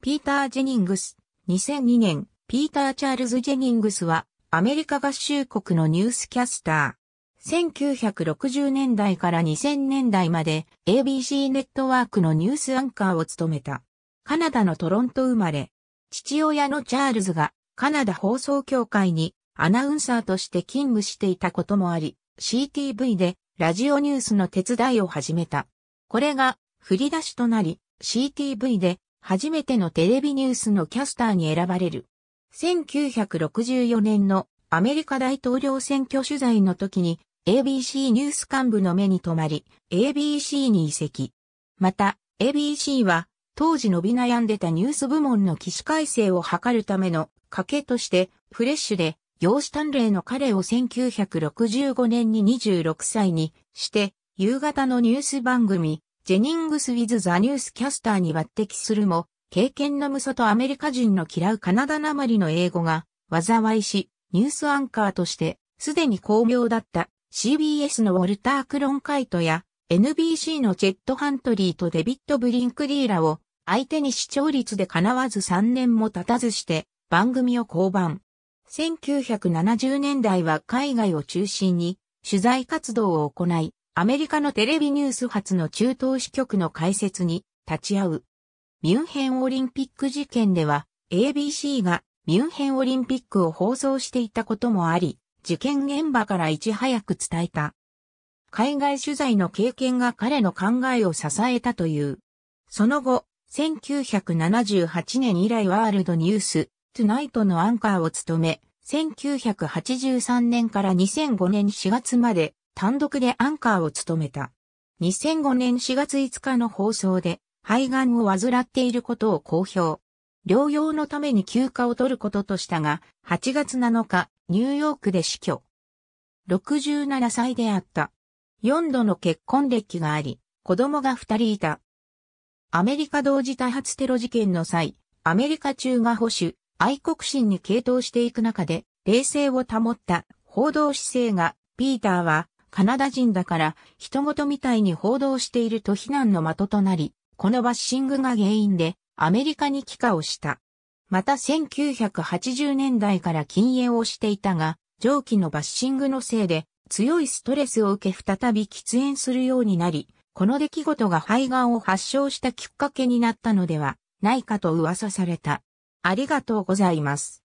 ピーター・ジェニングス、2002年、ピーター・チャールズ・ジェニングスは、アメリカ合衆国のニュースキャスター。1960年代から2000年代まで ABC ネットワークのニュースアンカーを務めた。カナダのトロント生まれ、父親のチャールズがカナダ放送協会にアナウンサーとして勤務していたこともあり、CTV でラジオニュースの手伝いを始めた。これが振り出しとなり、CTV で初めてのテレビニュースのキャスターに選ばれる。1964年のアメリカ大統領選挙取材の時に ABC ニュース幹部の目に留まり、ABC に移籍。また、ABC は当時伸び悩んでたニュース部門の起死回生を図るための賭けとしてフレッシュで容姿鍛錬の彼を1965年に26歳にして夕方のニュース番組ジェニングス・ウィズ・ザ・ニュースキャスターに抜擢するも、経験の無さとアメリカ人の嫌うカナダなまりの英語が、災いし、ニュースアンカーとして、すでに巧妙だった CBS のウォルター・クロンカイトや、NBC のチェット・ハントリーとデビット・ブリンクリーラを、相手に視聴率で叶わず3年も経たずして、番組を降板。1970年代は海外を中心に、取材活動を行い、アメリカのテレビニュース発の中東支局の解説に立ち会う。ミュンヘンオリンピック事件では ABC がミュンヘンオリンピックを放送していたこともあり、事件現場からいち早く伝えた。海外取材の経験が彼の考えを支えたという。その後、1978年以来ワールドニュース、トゥナイトのアンカーを務め、1983年から2005年4月まで単独でアンカーを務めた。2005年4月5日の放送で、肺がんを患っていることを公表。療養のために休暇を取ることとしたが、8月7日、ニューヨークで死去。67歳であった。4度の結婚歴があり、子供が2人いた。アメリカ同時多発テロ事件の際、アメリカ中が保守、愛国心に傾倒していく中で、冷静を保った報道姿勢が、ピーターはカナダ人だから人ごとみたいに報道していると非難の的となり、このバッシングが原因でアメリカに帰化をした。また1980年代から禁煙をしていたが、上記のバッシングのせいで強いストレスを受け再び喫煙するようになり、この出来事が肺がんを発症したきっかけになったのではないかと噂された。ありがとうございます。